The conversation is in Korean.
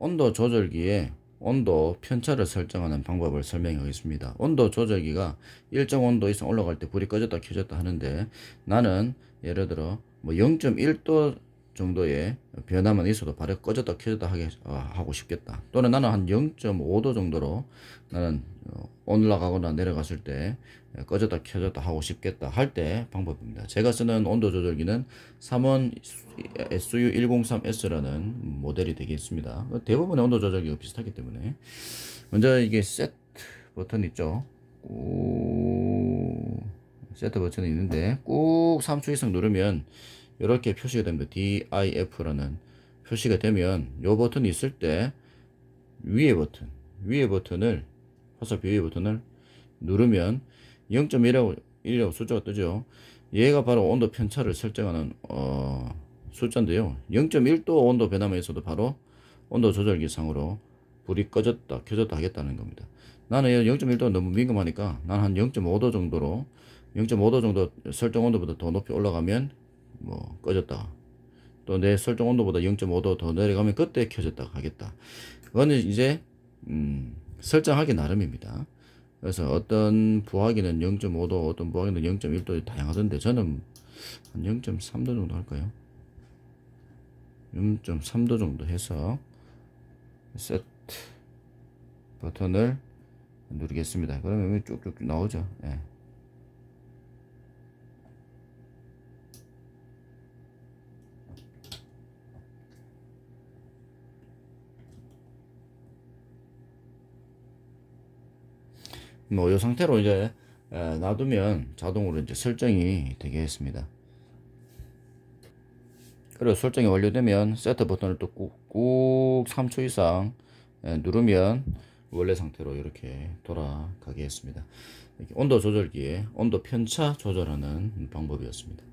온도 조절기에 온도 편차를 설정하는 방법을 설명하겠습니다. 온도 조절기가 일정 온도 이상 올라갈 때 불이 꺼졌다 켜졌다 하는데 나는 예를 들어 뭐 0.1도 정도의 변화만 있어도 발이 꺼졌다 켜졌다 하게, 아, 하고 싶겠다. 또는 나는 한 0.5도 정도로 나는 어, 올라가거나 내려갔을 때 꺼졌다 켜졌다 하고 싶겠다 할 때 방법입니다. 제가 쓰는 온도 조절기는 3원 SU103S라는 모델이 되겠습니다. 대부분의 온도 조절기가 비슷하기 때문에 먼저 이게 세트 버튼 있죠. 오... 세트 버튼이 있는데 꾹 3초 이상 누르면 이렇게 표시가 됩니다. DIF라는 표시가 되면 이 버튼이 있을 때 위에 버튼, 위에 버튼을 화살표 위에 버튼을 누르면 0.1이라고 1이라고 숫자가 뜨죠. 얘가 바로 온도 편차를 설정하는 어, 숫자인데요. 0.1도 온도 변함에 있도 바로 온도 조절 기상으로 불이 꺼졌다 켜졌다 하겠다는 겁니다. 나는 0.1도가 너무 민감하니까 난 한 0.5도 정도로 0.5도 정도 설정 온도보다 더 높이 올라가면 뭐꺼졌다또내 설정 온도보다 0.5도 더 내려가면 그때 켜졌다가 하겠다 그거는 이제 음, 설정하기 나름입니다 그래서 어떤 부하기는 0.5도 어떤 부하기는 0.1도 다양하던데 저는 한 0.3도 정도 할까요 0.3도 정도 해서 세트 버튼을 누르겠습니다 그러면 쭉쭉 나오죠 예. 뭐이 상태로 이제 놔두면 자동으로 이제 설정이 되겠습니다 그리고 설정이 완료되면 세트 버튼을 또 꾹 꾹 3초 이상 누르면 원래 상태로 이렇게 돌아가게 습니다 온도 조절기에 온도 편차 조절하는 방법이었습니다